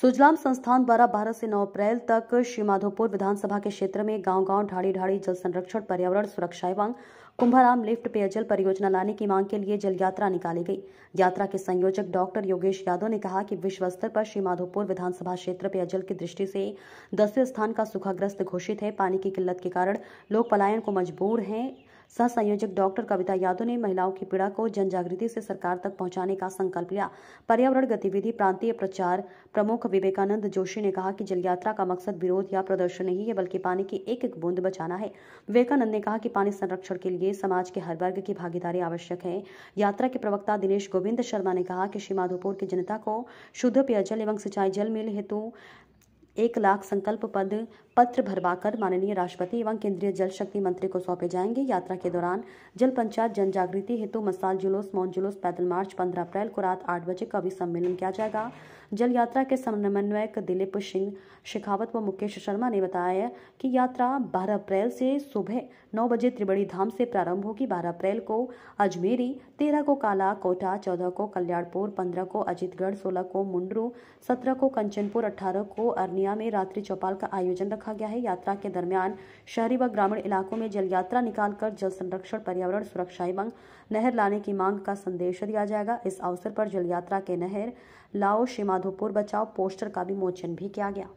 सुजलाम संस्थान द्वारा 12 से 9 अप्रैल तक श्रीमाधोपुर विधानसभा के क्षेत्र में गांव गांव ढाड़ी ढाड़ी जल संरक्षण पर्यावरण सुरक्षा एवं कुंभाराम लिफ्ट पेयजल परियोजना लाने की मांग के लिए जल यात्रा निकाली गई यात्रा के संयोजक डॉक्टर योगेश यादव ने कहा कि विश्व स्तर पर श्रीमाधोपुर विधानसभा क्षेत्र पेयजल की दृष्टि से दसवें स्थान का सुखाग्रस्त घोषित है पानी की किल्लत के कारण लोग पलायन को मजबूर हैं सह संयोजक डॉक्टर कविता यादव ने महिलाओं की पीड़ा को जन जागृति से सरकार तक पहुंचाने का संकल्प लिया पर्यावरण गतिविधि प्रांतीय प्रचार प्रमुख विवेकानंद जोशी ने कहा कि जल यात्रा का मकसद विरोध या प्रदर्शन नहीं है बल्कि पानी की एक एक बूंद बचाना है विवेकानंद ने कहा कि पानी संरक्षण के लिए समाज के हर वर्ग की भागीदारी आवश्यक है यात्रा के प्रवक्ता दिनेश गोविंद शर्मा ने कहा कि श्रीमाधोपुर की जनता को शुद्ध पेयजल एवं सिंचाई जल मिल हेतु एक लाख संकल्प पद पत्र भरवाकर माननीय राष्ट्रपति एवं केंद्रीय जल शक्ति मंत्री को सौंपे जाएंगे यात्रा के दौरान जल पंचायत जन जागृति हेतु मसाल जुलूस मौन जुलूस पैदल मार्च पंद्रह अप्रैल को रात आठ बजे कवि सम्मेलन किया जाएगा जल यात्रा के समन्वयक दिलीप सिंह शेखावत व मुकेश शर्मा ने बताया कि यात्रा बारह अप्रैल से सुबह नौ बजे त्रिवेणी धाम से प्रारंभ होगी बारह अप्रैल को अजमेरी तेरह को काला कोटा चौदह को कल्याणपुर पंद्रह को अजीतगढ़ सोलह को मुंडरू सत्रह को कंचनपुर अठारह को अरनिया में रात्रि चौपाल का आयोजन रखा रखा गया है यात्रा के दरमियान शहरी व ग्रामीण इलाकों में जल यात्रा निकालकर जल संरक्षण पर्यावरण सुरक्षा एवं नहर लाने की मांग का संदेश दिया जाएगा इस अवसर पर जल यात्रा के नहर लाओ शिमाधोपुर बचाओ पोस्टर का विमोचन मोचन भी किया गया